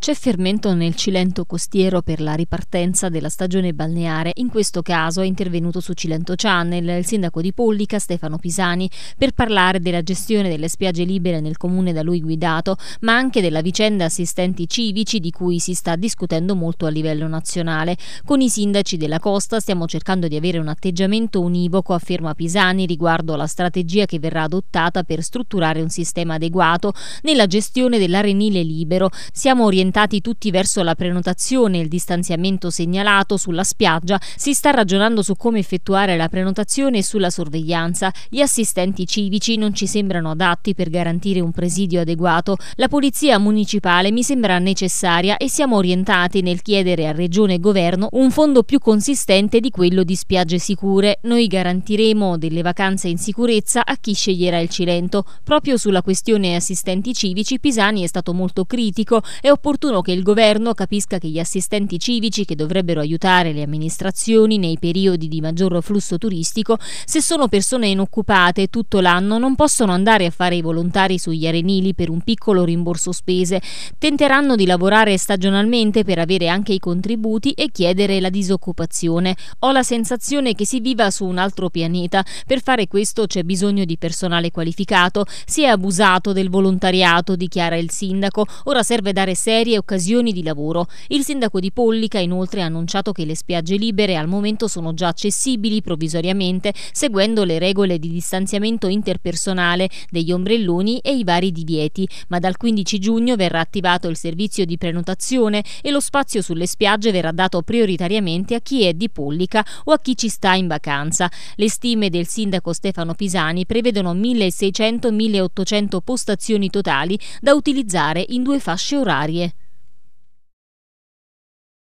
C'è fermento nel Cilento costiero per la ripartenza della stagione balneare. In questo caso è intervenuto su Cilento Channel il sindaco di Pollica Stefano Pisani per parlare della gestione delle spiagge libere nel comune da lui guidato, ma anche della vicenda assistenti civici di cui si sta discutendo molto a livello nazionale. Con i sindaci della costa stiamo cercando di avere un atteggiamento univoco, afferma Pisani, riguardo alla strategia che verrà adottata per strutturare un sistema adeguato nella gestione dell'arenile libero. Siamo orientati orientati tutti verso la prenotazione e il distanziamento segnalato sulla spiaggia, si sta ragionando su come effettuare la prenotazione e sulla sorveglianza. Gli assistenti civici non ci sembrano adatti per garantire un presidio adeguato. La polizia municipale mi sembra necessaria e siamo orientati nel chiedere a Regione e Governo un fondo più consistente di quello di spiagge sicure. Noi garantiremo delle vacanze in sicurezza a chi sceglierà il Cilento. Proprio sulla questione assistenti civici Pisani è stato molto critico. È opportuno opportuno che il governo capisca che gli assistenti civici che dovrebbero aiutare le amministrazioni nei periodi di maggior flusso turistico, se sono persone inoccupate tutto l'anno, non possono andare a fare i volontari sugli arenili per un piccolo rimborso spese. Tenteranno di lavorare stagionalmente per avere anche i contributi e chiedere la disoccupazione. Ho la sensazione che si viva su un altro pianeta. Per fare questo c'è bisogno di personale qualificato. Si è abusato del volontariato, dichiara il sindaco. Ora serve dare serie ferie occasioni di lavoro. Il sindaco di Pollica inoltre ha annunciato che le spiagge libere al momento sono già accessibili provvisoriamente seguendo le regole di distanziamento interpersonale degli ombrelloni e i vari divieti, ma dal 15 giugno verrà attivato il servizio di prenotazione e lo spazio sulle spiagge verrà dato prioritariamente a chi è di Pollica o a chi ci sta in vacanza. Le stime del sindaco Stefano Pisani prevedono 1600-1800 postazioni totali da utilizzare in due fasce orarie.